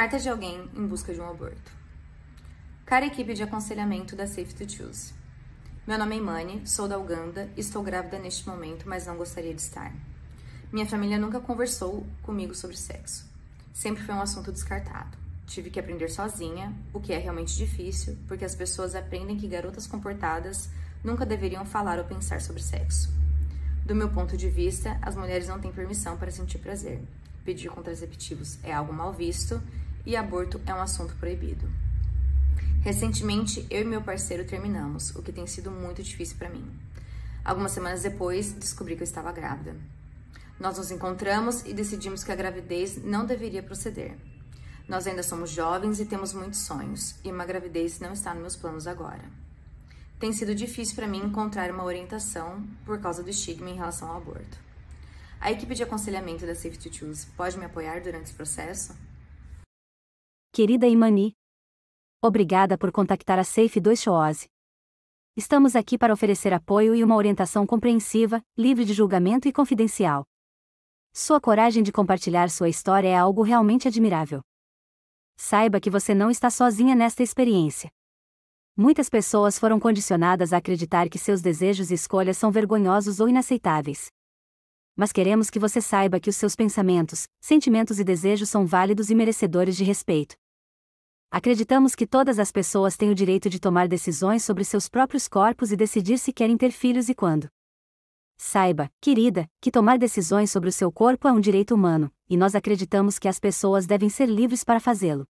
Carta de alguém em busca de um aborto. Cara equipe de aconselhamento da Safe to Choose. Meu nome é Imani, sou da Uganda, estou grávida neste momento, mas não gostaria de estar. Minha família nunca conversou comigo sobre sexo. Sempre foi um assunto descartado. Tive que aprender sozinha, o que é realmente difícil, porque as pessoas aprendem que garotas comportadas nunca deveriam falar ou pensar sobre sexo. Do meu ponto de vista, as mulheres não têm permissão para sentir prazer. Pedir contraceptivos é algo mal visto e aborto é um assunto proibido. Recentemente, eu e meu parceiro terminamos, o que tem sido muito difícil para mim. Algumas semanas depois, descobri que eu estava grávida. Nós nos encontramos e decidimos que a gravidez não deveria proceder. Nós ainda somos jovens e temos muitos sonhos, e uma gravidez não está nos meus planos agora. Tem sido difícil para mim encontrar uma orientação por causa do estigma em relação ao aborto. A equipe de aconselhamento da Safety Choose pode me apoiar durante esse processo? Querida Imani. Obrigada por contactar a Safe 2 Shoose. Estamos aqui para oferecer apoio e uma orientação compreensiva, livre de julgamento e confidencial. Sua coragem de compartilhar sua história é algo realmente admirável. Saiba que você não está sozinha nesta experiência. Muitas pessoas foram condicionadas a acreditar que seus desejos e escolhas são vergonhosos ou inaceitáveis. Mas queremos que você saiba que os seus pensamentos, sentimentos e desejos são válidos e merecedores de respeito. Acreditamos que todas as pessoas têm o direito de tomar decisões sobre seus próprios corpos e decidir se querem ter filhos e quando. Saiba, querida, que tomar decisões sobre o seu corpo é um direito humano, e nós acreditamos que as pessoas devem ser livres para fazê-lo.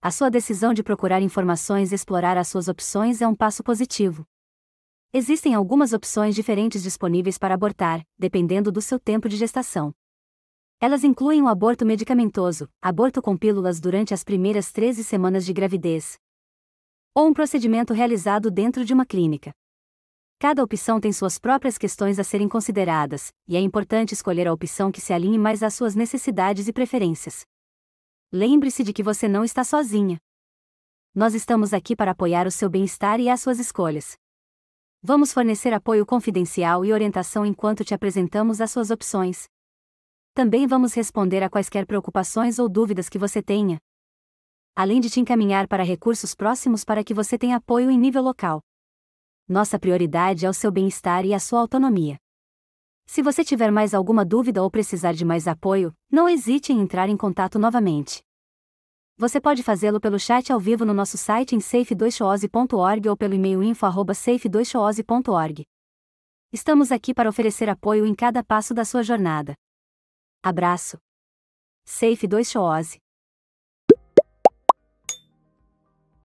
A sua decisão de procurar informações e explorar as suas opções é um passo positivo. Existem algumas opções diferentes disponíveis para abortar, dependendo do seu tempo de gestação. Elas incluem o aborto medicamentoso, aborto com pílulas durante as primeiras 13 semanas de gravidez, ou um procedimento realizado dentro de uma clínica. Cada opção tem suas próprias questões a serem consideradas, e é importante escolher a opção que se alinhe mais às suas necessidades e preferências. Lembre-se de que você não está sozinha. Nós estamos aqui para apoiar o seu bem-estar e as suas escolhas. Vamos fornecer apoio confidencial e orientação enquanto te apresentamos as suas opções. Também vamos responder a quaisquer preocupações ou dúvidas que você tenha. Além de te encaminhar para recursos próximos para que você tenha apoio em nível local. Nossa prioridade é o seu bem-estar e a sua autonomia. Se você tiver mais alguma dúvida ou precisar de mais apoio, não hesite em entrar em contato novamente. Você pode fazê-lo pelo chat ao vivo no nosso site em safe2shoase.org ou pelo e-mail info@safe2shoase.org. Estamos aqui para oferecer apoio em cada passo da sua jornada. Abraço. Safe 2 Shoose.